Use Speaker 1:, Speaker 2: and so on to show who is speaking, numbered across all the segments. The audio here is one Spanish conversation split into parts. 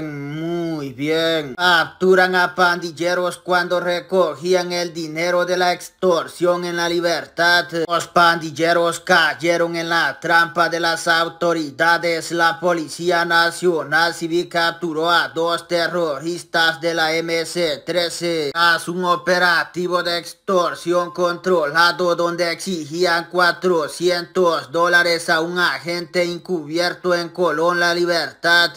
Speaker 1: muy bien. Capturan a pandilleros cuando recogían el dinero de la extorsión en la libertad. Los pandilleros cayeron en la trampa de las autoridades. La Policía Nacional Civil capturó a dos terroristas de la MC-13 tras un operativo de extorsión controlado donde exigían 400 dólares a un agente encubierto en Colón La Libertad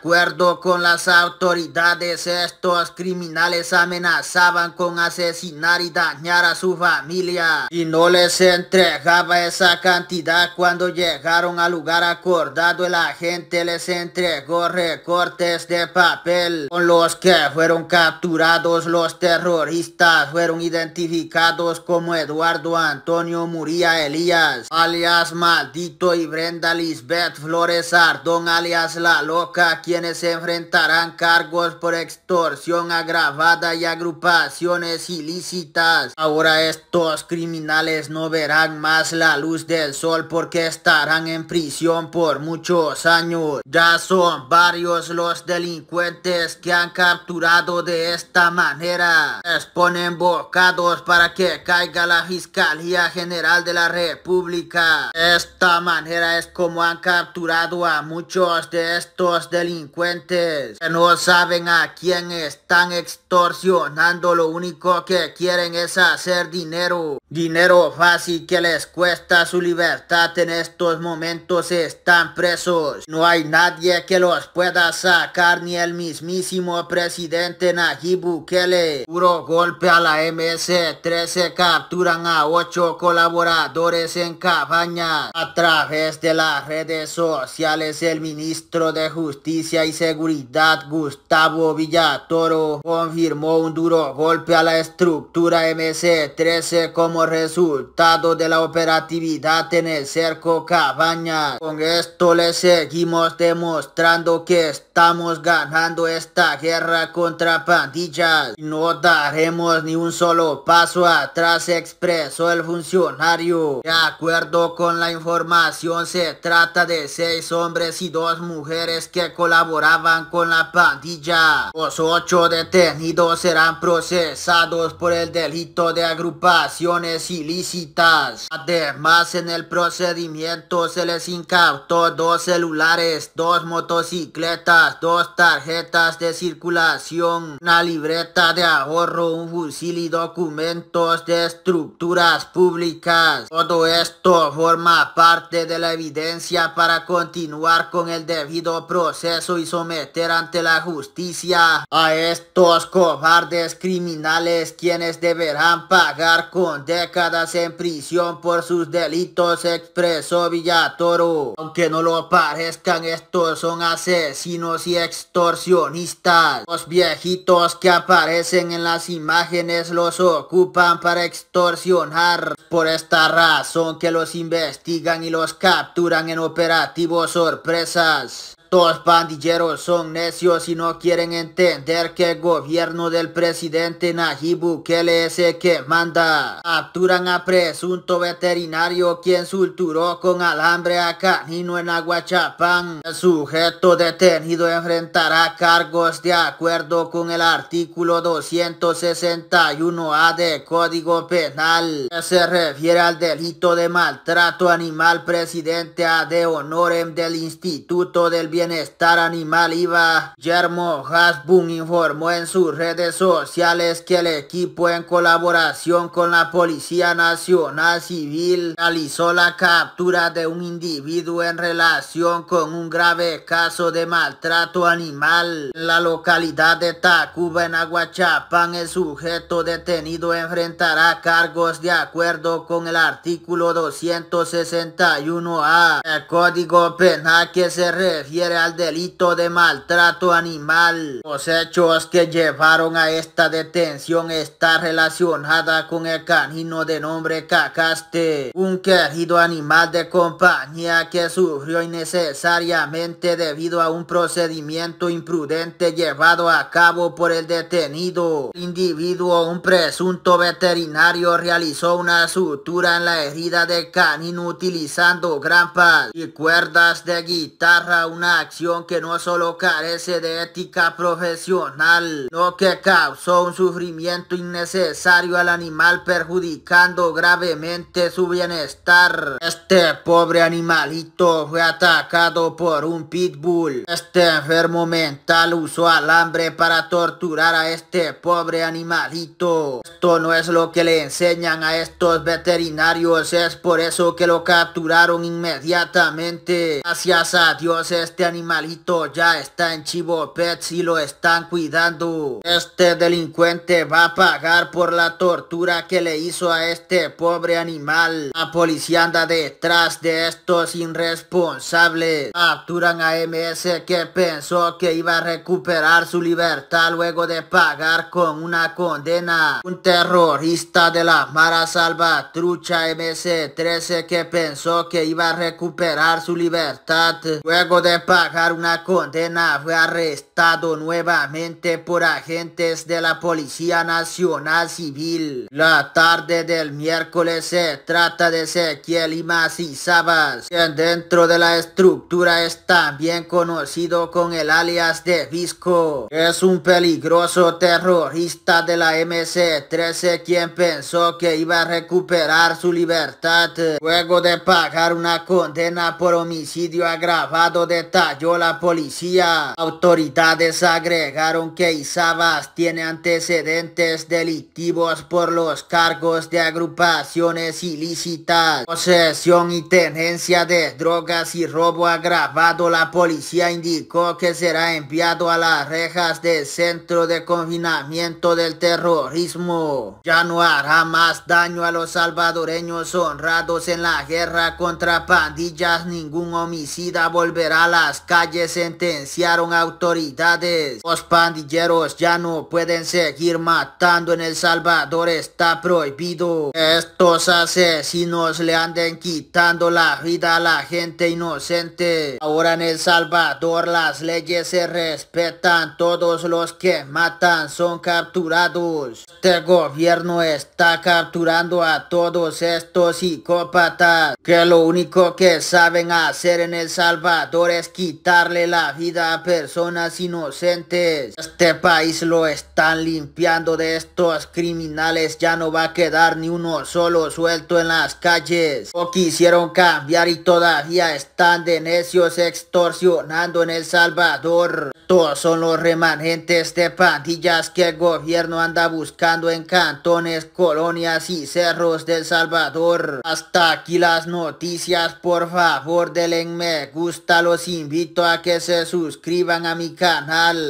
Speaker 1: acuerdo con las autoridades, estos criminales amenazaban con asesinar y dañar a su familia y no les entregaba esa cantidad. Cuando llegaron al lugar acordado, el agente les entregó recortes de papel con los que fueron capturados los terroristas. Fueron identificados como Eduardo Antonio Muría Elías, alias Maldito y Brenda Lisbeth Flores Ardón, alias La Loca, quienes enfrentarán cargos por extorsión agravada y agrupaciones ilícitas. Ahora estos criminales no verán más la luz del sol porque estarán en prisión por muchos años. Ya son varios los delincuentes que han capturado de esta manera. Exponen bocados para que caiga la Fiscalía General de la República. Esta manera es como han capturado a muchos de estos delincuentes que no saben a quién están extorsionando. Lo único que quieren es hacer dinero. Dinero fácil que les cuesta su libertad. En estos momentos están presos. No hay nadie que los pueda sacar ni el mismísimo presidente Najib Bukele. Puro golpe a la MS-13 capturan a 8 colaboradores en cabaña. A través de las redes sociales el ministro de Justicia y Seguridad Gustavo Villatoro confirmó un duro golpe a la estructura MC-13 como resultado de la operatividad en el cerco Cabaña. Con esto le seguimos demostrando que estamos ganando esta guerra contra pandillas. No daremos ni un solo paso atrás, expresó el funcionario. De acuerdo con la información, se trata de seis hombres y dos mujeres que colaboraron colaboraban con la pandilla. Los ocho detenidos serán procesados por el delito de agrupaciones ilícitas. Además, en el procedimiento se les incautó dos celulares, dos motocicletas, dos tarjetas de circulación, una libreta de ahorro, un fusil y documentos de estructuras públicas. Todo esto forma parte de la evidencia para continuar con el debido proceso y someter ante la justicia a estos cobardes criminales quienes deberán pagar con décadas en prisión por sus delitos, expresó Villatoro. Aunque no lo parezcan, estos son asesinos y extorsionistas. Los viejitos que aparecen en las imágenes los ocupan para extorsionar. Por esta razón que los investigan y los capturan en operativos sorpresas. Todos pandilleros son necios y no quieren entender que el gobierno del presidente Najibu Bukele es el que manda. Capturan a presunto veterinario quien sulturó con alambre a canino en Aguachapán. El sujeto detenido enfrentará cargos de acuerdo con el artículo 261A del Código Penal. se refiere al delito de maltrato animal presidente a de honorem del Instituto del Bien bienestar animal IVA, Germo Hasbun informó en sus redes sociales que el equipo en colaboración con la Policía Nacional Civil realizó la captura de un individuo en relación con un grave caso de maltrato animal. En la localidad de Tacuba, en Aguachapán, el sujeto detenido enfrentará cargos de acuerdo con el artículo 261A, del Código Penal que se refiere al delito de maltrato animal. Los hechos que llevaron a esta detención está relacionada con el canino de nombre Cacaste, un querido animal de compañía que sufrió innecesariamente debido a un procedimiento imprudente llevado a cabo por el detenido. individuo, un presunto veterinario, realizó una sutura en la herida del canino utilizando grampas y cuerdas de guitarra, una acción que no solo carece de ética profesional, Lo que causó un sufrimiento innecesario al animal perjudicando gravemente su bienestar. Este pobre animalito fue atacado por un pitbull. Este enfermo mental usó alambre para torturar a este pobre animalito. Esto no es lo que le enseñan a estos veterinarios, es por eso que lo capturaron inmediatamente. Gracias a Dios este animalito ya está en Chivo Pets y lo están cuidando. Este delincuente va a pagar por la tortura que le hizo a este pobre animal. La policía anda detrás de estos irresponsables. Capturan a MS que pensó que iba a recuperar su libertad luego de pagar con una condena. Un terrorista de la Mara Salvatrucha MS-13 que pensó que iba a recuperar su libertad luego de pagar una condena fue arrestado nuevamente por agentes de la Policía Nacional Civil. La tarde del miércoles se trata de Ezequiel y Macizabas, quien dentro de la estructura es también conocido con el alias de Visco. Es un peligroso terrorista de la MC-13 quien pensó que iba a recuperar su libertad luego de pagar una condena por homicidio agravado de cayó la policía. Autoridades agregaron que Izabas tiene antecedentes delictivos por los cargos de agrupaciones ilícitas, posesión y tenencia de drogas y robo agravado. La policía indicó que será enviado a las rejas del centro de confinamiento del terrorismo. Ya no hará más daño a los salvadoreños honrados en la guerra contra pandillas. Ningún homicida volverá a la las calles sentenciaron autoridades. Los pandilleros ya no pueden seguir matando en El Salvador, está prohibido. Estos asesinos le anden quitando la vida a la gente inocente. Ahora en El Salvador las leyes se respetan, todos los que matan son capturados. Este gobierno está capturando a todos estos psicópatas que lo único que saben hacer en El Salvador es quitarle la vida a personas inocentes. Este país lo están limpiando de estos criminales. Ya no va a quedar ni uno solo suelto en las calles. O quisieron cambiar y todavía están de necios extorsionando en El Salvador. Todos son los remanentes de pandillas que el gobierno anda buscando en cantones, colonias y cerros del Salvador. Hasta aquí las noticias. Por favor, denle me gusta a los invito a que se suscriban a mi canal.